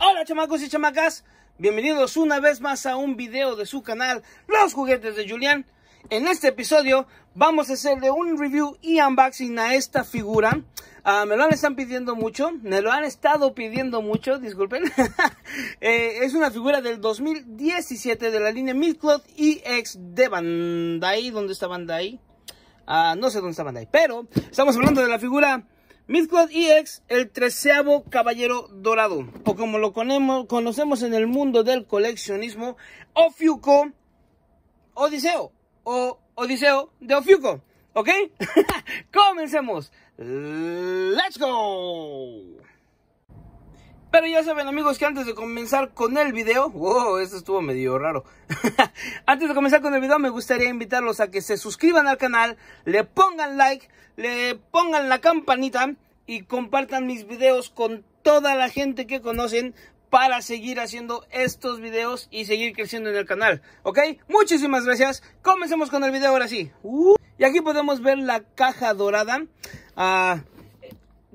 Hola chamacos y chamacas, bienvenidos una vez más a un video de su canal Los Juguetes de Julián. En este episodio vamos a hacerle un review y unboxing a esta figura. Ah, me lo han están pidiendo mucho, me lo han estado pidiendo mucho, disculpen. Eh, es una figura del 2017 de la línea Cloth EX de Bandai. ¿Dónde está Bandai? ahí. no sé dónde está Bandai, pero estamos hablando de la figura Midcloud EX, el treceavo caballero dorado, o como lo conocemos en el mundo del coleccionismo, Ofiuco Odiseo, o Odiseo de Ofiuco, ¿ok? Comencemos, let's go. Pero ya saben amigos que antes de comenzar con el video, wow, esto estuvo medio raro. antes de comenzar con el video me gustaría invitarlos a que se suscriban al canal, le pongan like, le pongan la campanita y compartan mis videos con toda la gente que conocen para seguir haciendo estos videos y seguir creciendo en el canal, ¿ok? Muchísimas gracias, comencemos con el video ahora sí. Uh, y aquí podemos ver la caja dorada. Ah,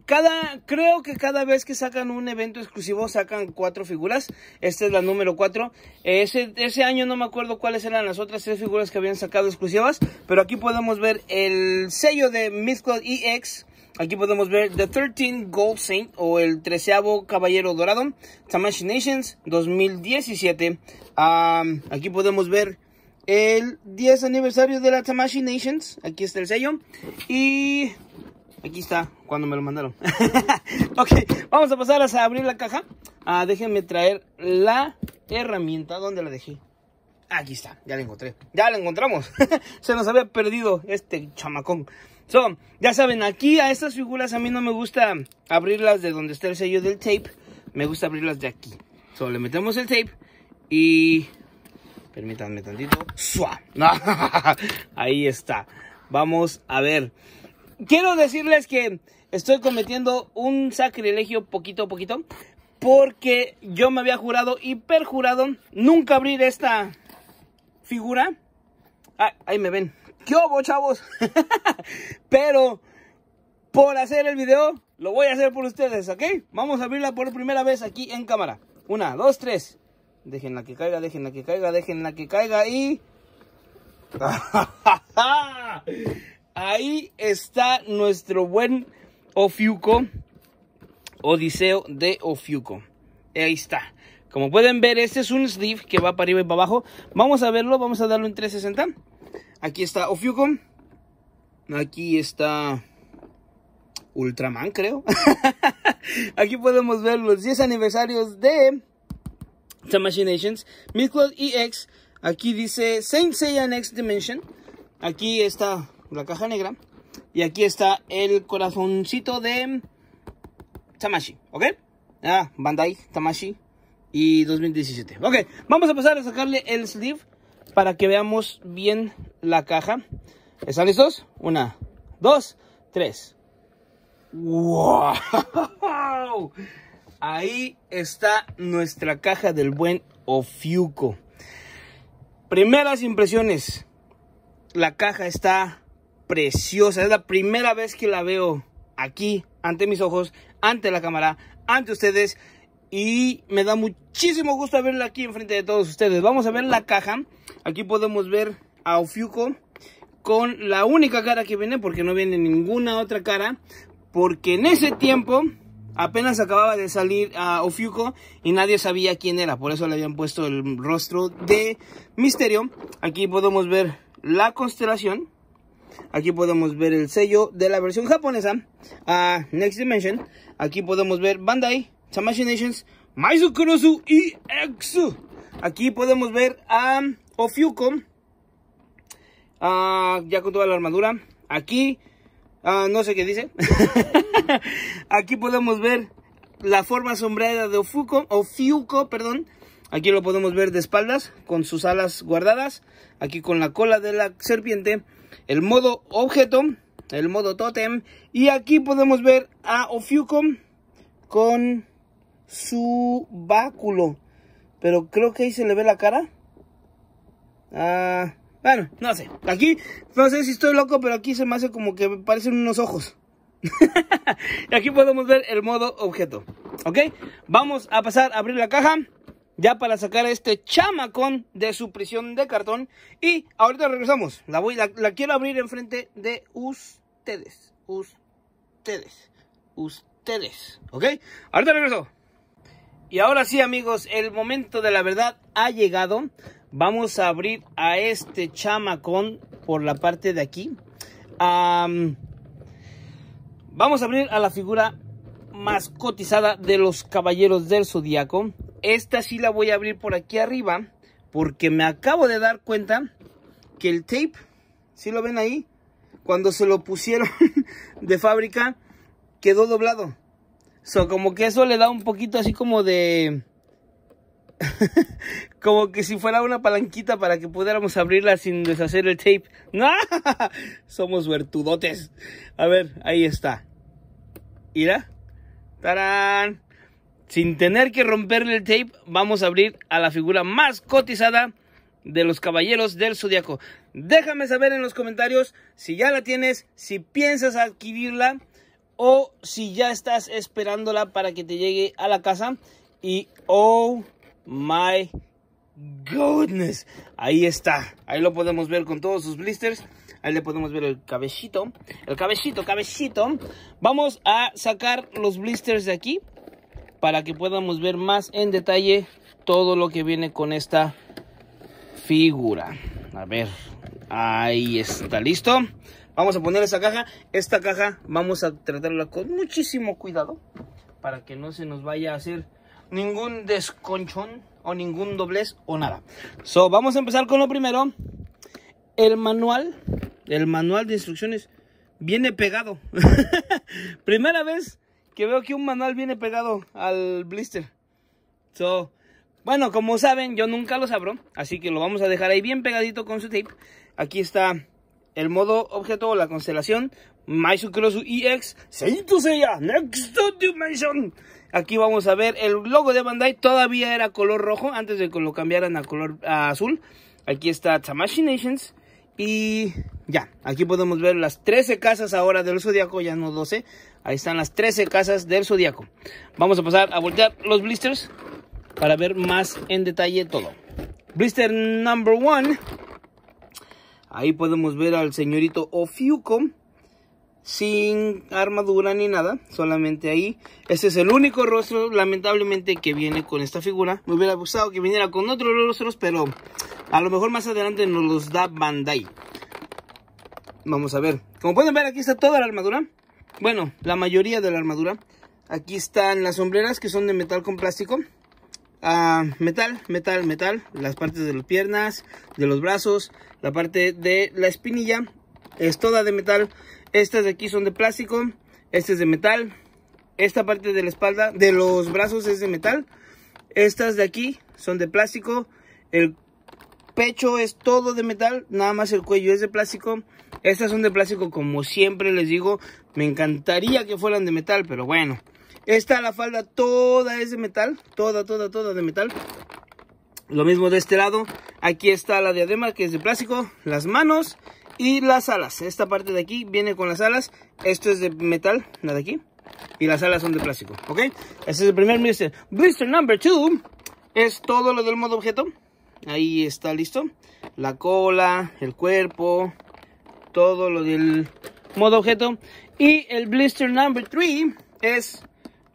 cada, creo que cada vez que sacan un evento exclusivo sacan cuatro figuras. Esta es la número cuatro. Ese, ese año no me acuerdo cuáles eran las otras tres figuras que habían sacado exclusivas. Pero aquí podemos ver el sello de Mizquad EX Aquí podemos ver The 13 Gold Saint o el 13 Caballero Dorado, Tamashii Nations 2017. aquí podemos ver el 10 aniversario de la Tamashii Nations. Aquí está el sello. Y aquí está cuando me lo mandaron. ok, vamos a pasar a abrir la caja. Ah, déjenme traer la herramienta. ¿Dónde la dejé? Aquí está, ya la encontré. Ya la encontramos. Se nos había perdido este chamacón. So, ya saben, aquí a estas figuras a mí no me gusta abrirlas de donde está el sello del tape. Me gusta abrirlas de aquí. So, le metemos el tape y... Permítanme tantito. ¡Sua! Ahí está. Vamos a ver. Quiero decirles que estoy cometiendo un sacrilegio poquito a poquito. Porque yo me había jurado y perjurado nunca abrir esta figura. Ah, ahí me ven. ¿Qué hubo, chavos? Pero por hacer el video, lo voy a hacer por ustedes, ¿ok? Vamos a abrirla por primera vez aquí en cámara. Una, dos, tres. la que caiga, dejen la que caiga, la que caiga y... Ahí está nuestro buen Ofiuco, Odiseo de Ofiuco. Ahí está. Como pueden ver, este es un sleeve que va para arriba y para abajo. Vamos a verlo, vamos a darlo en 360. Aquí está Ofyukon. Aquí está Ultraman, creo. Aquí podemos ver los 10 aniversarios de Nations, Machinations. Midcloud EX. Aquí dice Sensei Seiya Next Dimension. Aquí está la caja negra. Y aquí está el corazoncito de Tamashi, ¿ok? Ah, Bandai, Tamashi y 2017. Ok, vamos a pasar a sacarle el sleeve para que veamos bien la caja. ¿Están listos? Una, dos, tres. ¡Wow! Ahí está nuestra caja del buen Ofiuco. Primeras impresiones. La caja está preciosa. Es la primera vez que la veo aquí, ante mis ojos, ante la cámara, ante ustedes. Y me da muchísimo gusto verla aquí enfrente de todos ustedes. Vamos a ver la caja. Aquí podemos ver a Ofiuco con la única cara que viene, porque no viene ninguna otra cara, porque en ese tiempo apenas acababa de salir a Ofiuco y nadie sabía quién era, por eso le habían puesto el rostro de misterio. Aquí podemos ver la constelación, aquí podemos ver el sello de la versión japonesa, a Next Dimension, aquí podemos ver Bandai, Tamashii Nations, Maizu y x. Aquí podemos ver a... Ofiuco. Ah, ya con toda la armadura. Aquí, ah, no sé qué dice. Aquí podemos ver la forma sombreada de Ofuco, Ofiuco, perdón. Aquí lo podemos ver de espaldas, con sus alas guardadas. Aquí con la cola de la serpiente. El modo objeto, el modo totem. Y aquí podemos ver a Ofiuco con su báculo. Pero creo que ahí se le ve la cara. Ah, bueno, no sé. Aquí, no sé si estoy loco, pero aquí se me hace como que me parecen unos ojos. aquí podemos ver el modo objeto. ¿Ok? Vamos a pasar a abrir la caja. Ya para sacar a este chamacón de su prisión de cartón. Y ahorita regresamos. La, voy, la, quiero abrir enfrente de ustedes. Ustedes. Ustedes. ¿Ok? Ahorita regreso. Y ahora sí, amigos, el momento de la verdad ha llegado. Vamos a abrir a este chamacón por la parte de aquí. vamos a abrir a la figura más cotizada de los caballeros del zodiaco. Esta sí la voy a abrir por aquí arriba. Porque me acabo de dar cuenta que el tape, si lo ven ahí, cuando se lo pusieron de fábrica, quedó doblado. So, como que eso le da un poquito así como de como que si fuera una palanquita para que pudiéramos abrirla sin deshacer el tape. ¡No! Somos vertudotes. A ver, ahí está. Mira. ¡Tarán! Sin tener que romperle el tape, vamos a abrir a la figura más cotizada de los caballeros del zodiaco. Déjame saber en los comentarios si ya la tienes, si piensas adquirirla o si ya estás esperándola para que te llegue a la casa. Y oh my goodness. Ahí está. Ahí lo podemos ver con todos sus blisters. Ahí le podemos ver el cabecito. El cabecito, cabecito. Vamos a sacar los blisters de aquí. Para que podamos ver más en detalle todo lo que viene con esta figura. A ver. Ahí está. ¿Listo? Vamos a poner esa caja. Esta caja vamos a tratarla con muchísimo cuidado. Para que no se nos vaya a hacer ningún desconchón o ningún doblez o nada. So, vamos a empezar con lo primero. El manual, el manual de instrucciones viene pegado. Primera vez que veo que un manual viene pegado al blister. So, bueno, como saben, yo nunca los abro, así que lo vamos a dejar ahí bien pegadito con su tape. Aquí está el modo objeto o la constelación, Maizu EX Seito Next Dimension Aquí vamos a ver el logo de Bandai Todavía era color rojo antes de que lo cambiaran a color azul Aquí está Tamashi Nations Y ya, aquí podemos ver las 13 casas ahora del Zodíaco Ya no 12 Ahí están las 13 casas del Zodíaco Vamos a pasar a voltear los blisters Para ver más en detalle todo Blister number one Ahí podemos ver al señorito Ofiuco sin armadura ni nada, solamente ahí. Este es el único rostro, lamentablemente, que viene con esta figura. Me hubiera gustado que viniera con otros rostros, pero a lo mejor más adelante nos los da Bandai. Vamos a ver. Como pueden ver, aquí está toda la armadura. Bueno, la mayoría de la armadura. Aquí están las sombreras que son de metal con plástico. Ah, metal, metal, metal. Las partes de las piernas, de los brazos, la parte de la espinilla. Es toda de metal. Estas de aquí son de plástico. Este es de metal. Esta parte de la espalda, de los brazos es de metal. Estas de aquí son de plástico. El pecho es todo de metal, nada más el cuello es de plástico. Estas son de plástico, como siempre les digo. Me encantaría que fueran de metal, pero bueno. Esta, la falda, toda es de metal. Toda, toda, toda de metal. Lo mismo de este lado. Aquí está la diadema, que es de plástico. Las manos y las alas, esta parte de aquí viene con las alas. Esto es de metal, nada de aquí. Y las alas son de plástico, ¿ok? Este es el primer blister. Blister number two es todo lo del modo objeto. Ahí está listo. La cola, el cuerpo, todo lo del modo objeto. Y el blister number 3 es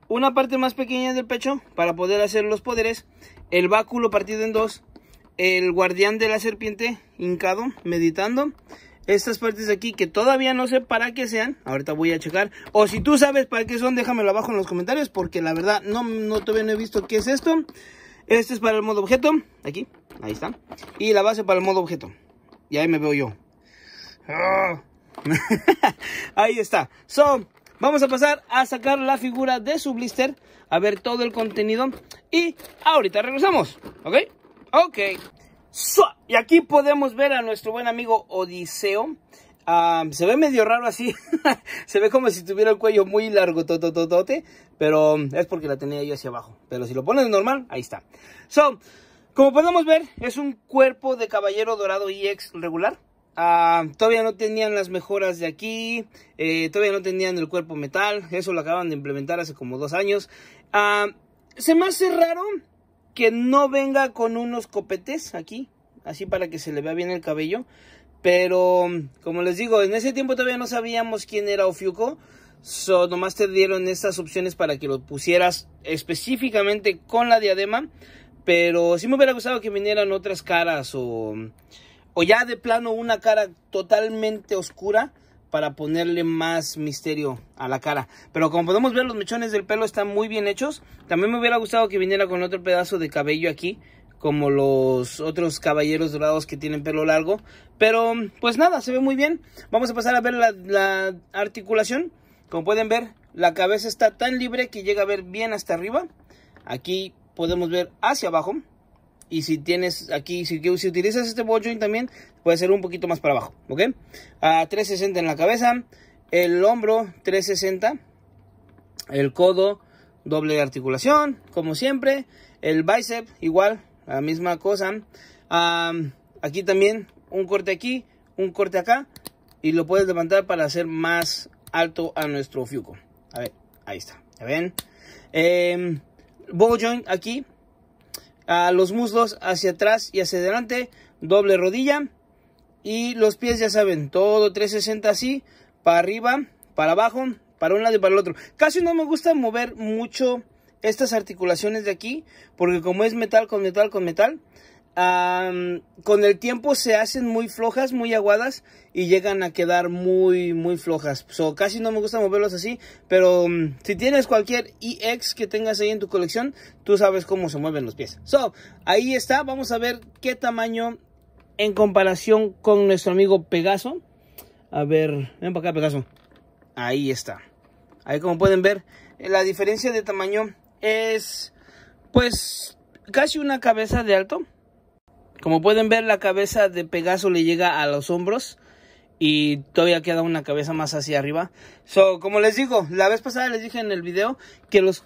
una parte más pequeña del pecho para poder hacer los poderes. El báculo partido en dos. El guardián de la serpiente hincado, meditando estas partes de aquí que todavía no sé para qué sean, ahorita voy a checar, o si tú sabes para qué son, déjamelo abajo en los comentarios, porque la verdad no, no todavía no he visto qué es esto. Este es para el modo objeto, aquí, ahí está, y la base para el modo objeto, y ahí me veo yo. Ah. ahí está. So, vamos a pasar a sacar la figura de su blister, a ver todo el contenido, y ahorita regresamos, ¿ok? Ok. Y aquí podemos ver a nuestro buen amigo Odiseo. Ah, se ve medio raro así. se ve como si tuviera el cuello muy largo, Pero es porque la tenía yo hacia abajo. Pero si lo pones normal, ahí está. So, como podemos ver, es un cuerpo de caballero dorado EX regular. Ah, todavía no tenían las mejoras de aquí, eh, todavía no tenían el cuerpo metal, eso lo acaban de implementar hace como dos años. Ah, se me hace raro que no venga con unos copetes aquí, así para que se le vea bien el cabello. Pero, como les digo, en ese tiempo todavía no sabíamos quién era Ofiuco. So, nomás te dieron estas opciones para que lo pusieras específicamente con la diadema. Pero sí me hubiera gustado que vinieran otras caras o, o ya de plano una cara totalmente oscura para ponerle más misterio a la cara. Pero como podemos ver, los mechones del pelo están muy bien hechos. También me hubiera gustado que viniera con otro pedazo de cabello aquí, como los otros caballeros dorados que tienen pelo largo. Pero pues nada, se ve muy bien. Vamos a pasar a ver la, articulación. Como pueden ver, la cabeza está tan libre que llega a ver bien hasta arriba. Aquí podemos ver hacia abajo y si tienes aquí, si, si utilizas este ball joint también, puede ser un poquito más para abajo, ¿ok? A 360 en la cabeza, el hombro 360, el codo doble de articulación, como siempre, el bicep, igual, la misma cosa. aquí también un corte aquí, un corte acá y lo puedes levantar para hacer más alto a nuestro fiuco. A ver, ahí está, ¿ya ven? Eh, ball joint aquí, a los muslos hacia atrás y hacia adelante, doble rodilla. Y los pies, ya saben, todo 360 así, para arriba, para abajo, para un lado y para el otro. Casi no me gusta mover mucho estas articulaciones de aquí, porque como es metal con metal con metal, con el tiempo se hacen muy flojas, muy aguadas y llegan a quedar muy, muy flojas. So, casi no me gusta moverlos así, pero mm, si tienes cualquier EX que tengas ahí en tu colección, tú sabes cómo se mueven los pies. So, ahí está, vamos a ver qué tamaño en comparación con nuestro amigo Pegaso. A ver, ven para acá Pegaso. Ahí está. Ahí como pueden ver, la diferencia de tamaño es pues casi una cabeza de alto. Como pueden ver, la cabeza de Pegaso le llega a los hombros y todavía queda una cabeza más hacia arriba. So, como les digo, la vez pasada les dije en el video que los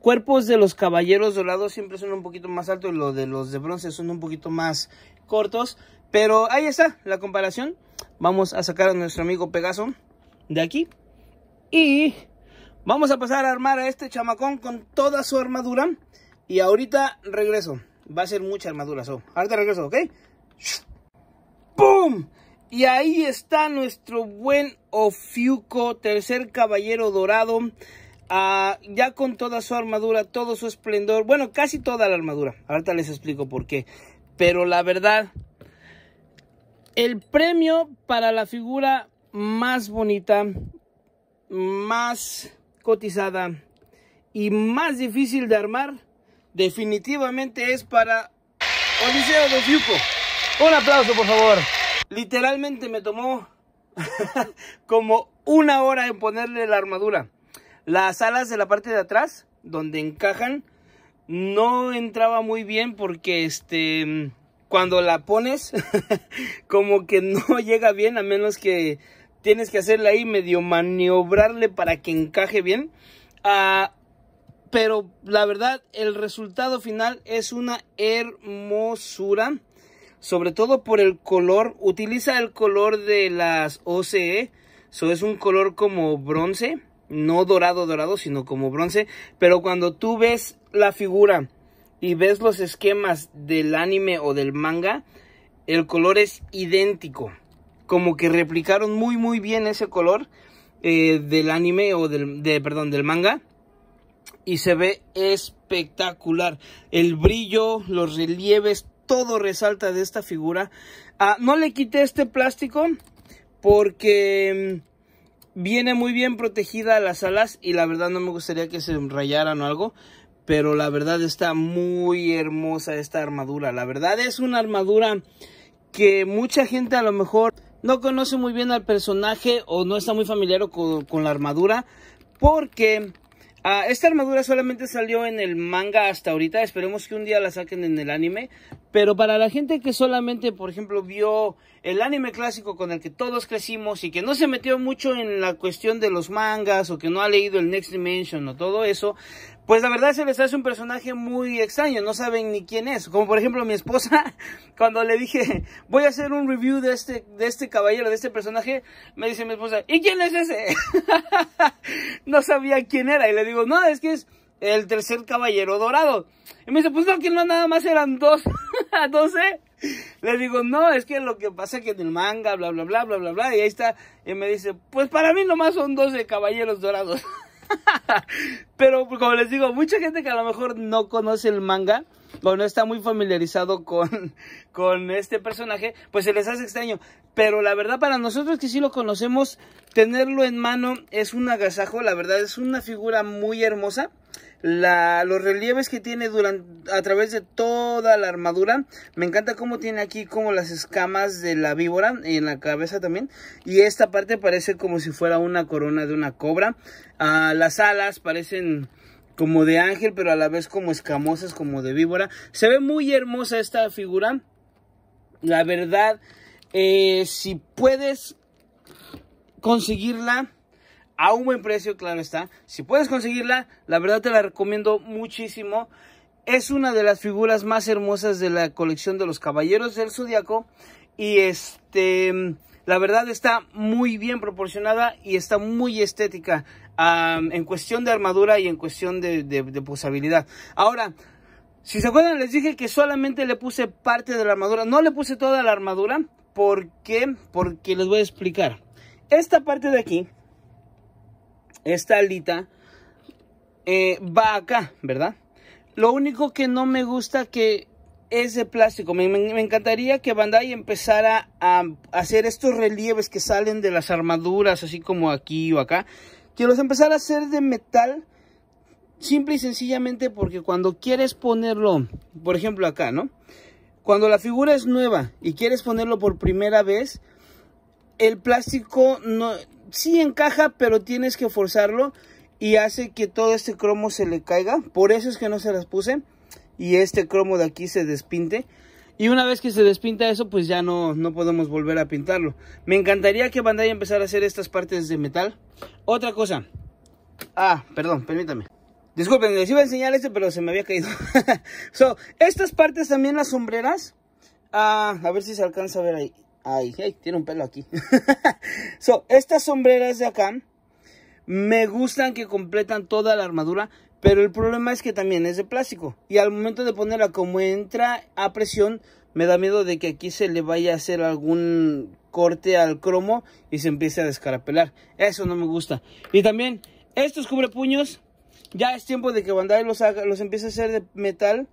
cuerpos de los caballeros dorados siempre son un poquito más altos y los de los de bronce son un poquito más cortos. Pero ahí está la comparación. Vamos a sacar a nuestro amigo Pegaso de aquí. Y vamos a pasar a armar a este chamacón con toda su armadura. Y ahorita regreso va a ser mucha armadura. So, ahorita regreso, ¿ok? ¡Pum! Y ahí está nuestro buen Ofiuco, tercer caballero dorado. Ah, ya con toda su armadura, todo su esplendor. Bueno, casi toda la armadura. Ahorita les explico por qué. Pero la verdad, el premio para la figura más bonita, más cotizada y más difícil de armar definitivamente es para Odiseo de Fiuco. Un aplauso, por favor. Literalmente me tomó como una hora en ponerle la armadura. Las alas de la parte de atrás, donde encajan, no entraba muy bien porque este cuando la pones como que no llega bien a menos que tienes que hacerla ahí medio maniobrarle para que encaje bien. A... Ah, pero la verdad el resultado final es una hermosura sobre todo por el color utiliza el color de las OCE eso es un color como bronce no dorado dorado sino como bronce pero cuando tú ves la figura y ves los esquemas del anime o del manga el color es idéntico como que replicaron muy muy bien ese color eh, del anime o del perdón del manga y se ve espectacular. El brillo, los relieves, todo resalta de esta figura. Ah, no le quité este plástico porque mm, viene muy bien protegida las alas y la verdad no me gustaría que se rayaran o algo. Pero la verdad está muy hermosa esta armadura. La verdad es una armadura que mucha gente a lo mejor no conoce muy bien al personaje o no está muy familiar con la armadura. Porque Ah, esta armadura solamente salió en el manga hasta ahorita. Esperemos que un día la saquen en el anime. Pero para la gente que solamente, por ejemplo, vio el anime clásico con el que todos crecimos y que no se metió mucho en la cuestión de los mangas o que no ha leído el Next Dimension o todo eso, pues la verdad se les hace un personaje muy extraño, no saben ni quién es. Como por ejemplo mi esposa, cuando le dije, voy a hacer un review de este, de este caballero, de este personaje, me dice mi esposa, ¿y quién es ese? no sabía quién era y le digo, no, es que es el tercer caballero dorado. Y me dice, pues no, que no, nada más eran dos, doce. Le digo, no, es que lo que pasa es que en el manga, bla, bla, bla, bla, bla, bla, y ahí está. Y me dice, pues para mí nomás son 12 caballeros dorados. Pero pues, como les digo, mucha gente que a lo mejor no conoce el manga o no está muy familiarizado con, con este personaje, pues se les hace extraño. Pero la verdad, para nosotros que sí lo conocemos, tenerlo en mano es un agasajo, la verdad es una figura muy hermosa los relieves que tiene durante, a través de toda la armadura. Me encanta cómo tiene aquí como las escamas de la víbora en la cabeza también. Y esta parte parece como si fuera una corona de una cobra. Ah, las alas parecen como de ángel, pero a la vez como escamosas, como de víbora. Se ve muy hermosa esta figura. La verdad, eh, si puedes conseguirla a un buen precio, claro está. Si puedes conseguirla, la verdad te la recomiendo muchísimo. Es una de las figuras más hermosas de la colección de los Caballeros del Zodiaco. Y este, la verdad está muy bien proporcionada y está muy estética en cuestión de armadura y en cuestión de, posibilidad. posabilidad. Ahora, si se acuerdan, les dije que solamente le puse parte de la armadura. No le puse toda la armadura. ¿Por qué? Porque les voy a explicar. Esta parte de aquí esta alita eh, va acá, ¿verdad? Lo único que no me gusta que es de plástico. Me, encantaría que Bandai empezara a hacer estos relieves que salen de las armaduras, así como aquí o acá. Que los empezara a hacer de metal, simple y sencillamente porque cuando quieres ponerlo, por ejemplo acá, ¿no? Cuando la figura es nueva y quieres ponerlo por primera vez, el plástico no sí encaja, pero tienes que forzarlo y hace que todo este cromo se le caiga. Por eso es que no se las puse y este cromo de aquí se despinte. Y una vez que se despinta eso, pues ya no, no podemos volver a pintarlo. Me encantaría que Bandai empezara a hacer estas partes de metal. Otra cosa. Ah, perdón, permítame. Disculpen, les iba a enseñar este, pero se me había caído. so, estas partes también las sombreras. Ah, a ver si se alcanza a ver ahí. Ay, tiene un pelo aquí. so, estas sombreras de acá me gustan que completan toda la armadura, pero el problema es que también es de plástico. Y al momento de ponerla como entra a presión, me da miedo de que aquí se le vaya a hacer algún corte al cromo y se empiece a descarapelar. Eso no me gusta. Y también estos cubrepuños, ya es tiempo de que Bandai los, haga, los empiece a hacer de metal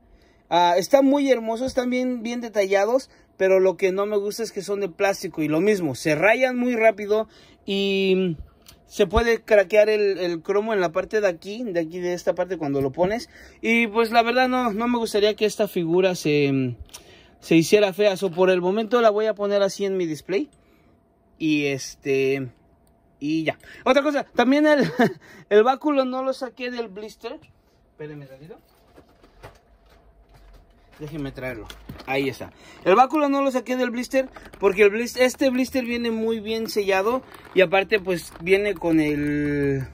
Ah, están muy hermosos, están bien, detallados, pero lo que no me gusta es que son de plástico y lo mismo, se rayan muy rápido y se puede craquear el, cromo en la parte de aquí, de aquí de esta parte cuando lo pones. Y pues la verdad no, no me gustaría que esta figura se, hiciera fea. O por el momento la voy a poner así en mi display. Y este... Y ya. Otra cosa, también el, báculo no lo saqué del blister. Espérenme, salido. Déjenme traerlo. Ahí está. El báculo no lo saqué del blister porque el este blister viene muy bien sellado y aparte pues viene con el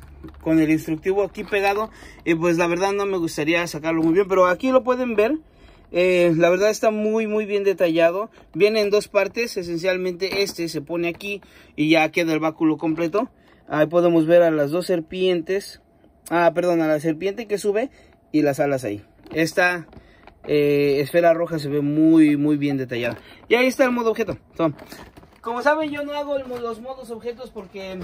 con el instructivo aquí pegado y pues la verdad no me gustaría sacarlo muy bien pero aquí lo pueden ver eh, la verdad está muy muy bien detallado viene en dos partes esencialmente este se pone aquí y ya queda el báculo completo ahí podemos ver a las dos serpientes ah perdón a la serpiente que sube y las alas ahí esta eh, esfera roja se ve muy, muy bien detallada. Y ahí está el modo objeto. Como saben, yo no hago los modos objetos porque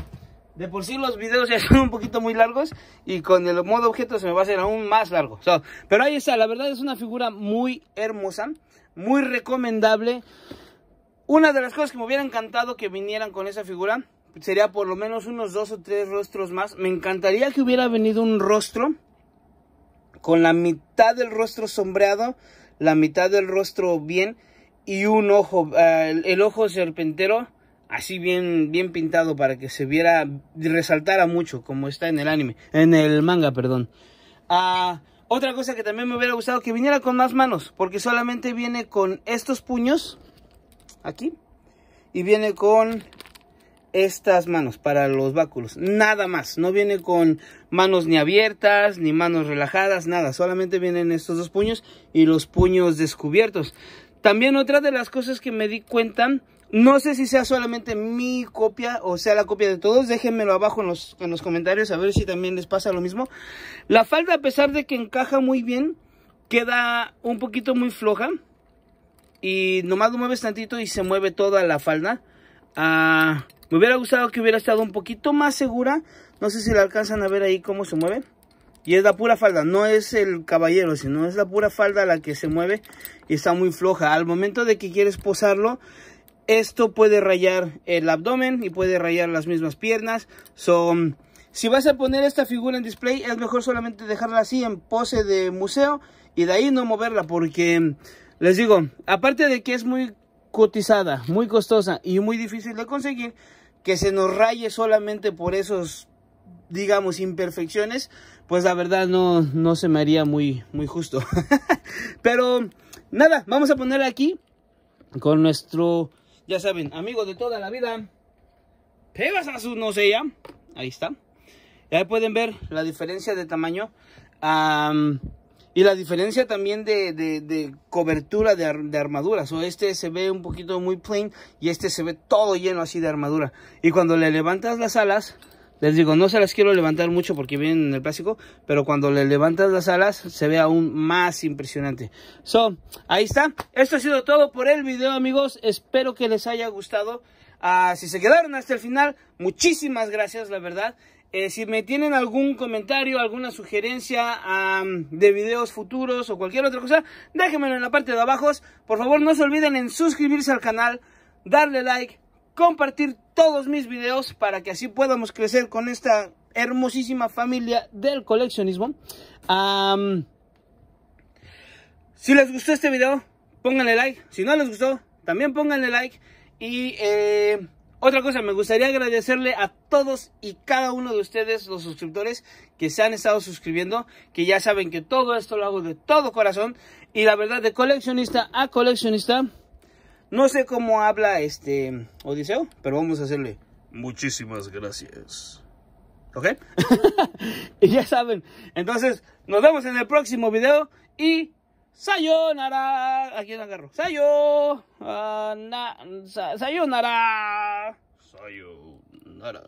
de por sí los videos ya son un poquito muy largos y con el modo objeto se me va a hacer aún más largo. pero ahí está, la verdad es una figura muy hermosa, muy recomendable. Una de las cosas que me hubiera encantado que vinieran con esa figura sería por lo menos unos dos o tres rostros más. Me encantaría que hubiera venido un rostro con la mitad del rostro sombreado, la mitad del rostro bien y un ojo, ah, el ojo serpentero así bien, bien pintado para que se viera, resaltara mucho como está en el anime, en el manga, perdón. Ah, otra cosa que también me hubiera gustado que viniera con más manos, porque solamente viene con estos puños aquí y viene con estas manos para los báculos nada más no viene con manos ni abiertas ni manos relajadas nada solamente vienen estos dos puños y los puños descubiertos también otra de las cosas que me di cuenta no sé si sea solamente mi copia o sea la copia de todos. Déjenmelo abajo en los, comentarios a ver si también les pasa lo mismo. La falda, a pesar de que encaja muy bien, queda un poquito muy floja. Y nomás lo mueves tantito y se mueve toda la falda. Ah, me hubiera gustado que hubiera estado un poquito más segura. No sé si la alcanzan a ver ahí cómo se mueve. Y es la pura falda, no es el caballero, sino es la pura falda la que se mueve y está muy floja. Al momento de que quieres posarlo, esto puede rayar el abdomen y puede rayar las mismas piernas. Son... Si vas a poner esta figura en display, es mejor solamente dejarla así en pose de museo y de ahí no moverla porque, les digo, aparte de que es muy cotizada, muy costosa y muy difícil de conseguir, que se nos raye solamente por esos, digamos, imperfecciones, pues la verdad no, no se me haría muy, muy justo. Pero nada, vamos a poner aquí con nuestro, ya saben, amigo de toda la vida, su no sé ya, ahí está. Ya pueden ver la diferencia de tamaño. Y la diferencia también de, de, cobertura de, armaduras de, este se ve un poquito muy plain y este se ve todo lleno así de armadura. Y cuando le levantas las alas, les digo, no se las quiero levantar mucho porque vienen en el plástico, pero cuando le levantas las alas se ve aún más impresionante. So, ahí está. Esto ha sido todo por el video, amigos. Espero que les haya gustado. Ah, si se quedaron hasta el final, muchísimas gracias, la verdad. Eh, si me tienen algún comentario, alguna sugerencia de videos futuros o cualquier otra cosa, déjenmelo en la parte de abajo. Por favor, no se olviden en suscribirse al canal, darle like, compartir todos mis videos para que así podamos crecer con esta hermosísima familia del coleccionismo. si les gustó este video, pónganle like. Si no les gustó, también pónganle like. Y... Eh, otra cosa, me gustaría agradecerle a todos y cada uno de ustedes, los suscriptores, que se han estado suscribiendo, que ya saben que todo esto lo hago de todo corazón. Y la verdad, de coleccionista a coleccionista, no sé cómo habla este Odiseo, pero vamos a hacerle muchísimas gracias. ¿Ok? y ya saben. Entonces, nos vemos en el próximo video y Sayonara. Aquí lo agarro. Sayo. sayonara. Sayonara.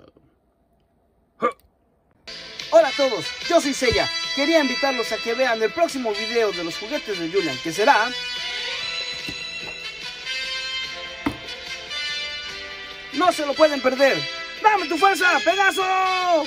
Hola a todos, yo soy Sella. Quería invitarlos a que vean el próximo video de los juguetes de Julian, que será... No se lo pueden perder. ¡Dame tu fuerza, pedazo